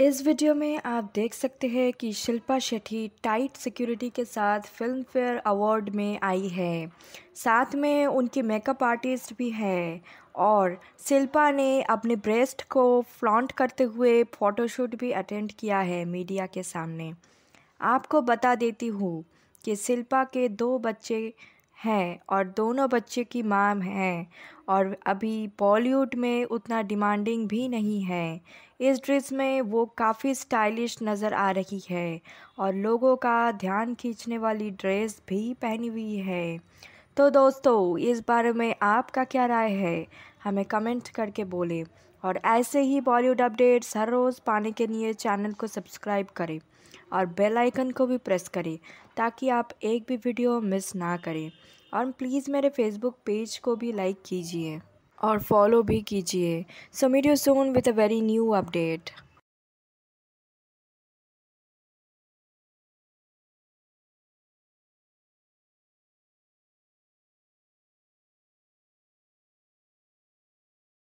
इस वीडियो में आप देख सकते हैं कि शिल्पा शेट्टी टाइट सिक्योरिटी के साथ फिल्म फेयर अवार्ड में आई है साथ में उनकी मेकअप आर्टिस्ट भी है और शिल्पा ने अपने ब्रेस्ट को फ्लॉन्ट करते हुए फ़ोटोशूट भी अटेंड किया है मीडिया के सामने आपको बता देती हूँ कि शिल्पा के दो बच्चे हैं और दोनों बच्चे की माँ हैं और अभी बॉलीवुड में उतना डिमांडिंग भी नहीं है इस ड्रेस में वो काफ़ी स्टाइलिश नज़र आ रही है और लोगों का ध्यान खींचने वाली ड्रेस भी पहनी हुई है तो दोस्तों इस बारे में आपका क्या राय है हमें कमेंट करके बोलें और ऐसे ही बॉलीवुड अपडेट्स हर रोज़ पाने के लिए चैनल को सब्सक्राइब करें और बेल आइकन को भी प्रेस करें ताकि आप एक भी वीडियो मिस ना करें और प्लीज़ मेरे फेसबुक पेज को भी लाइक कीजिए और फॉलो भी कीजिए so meet you soon with a very new update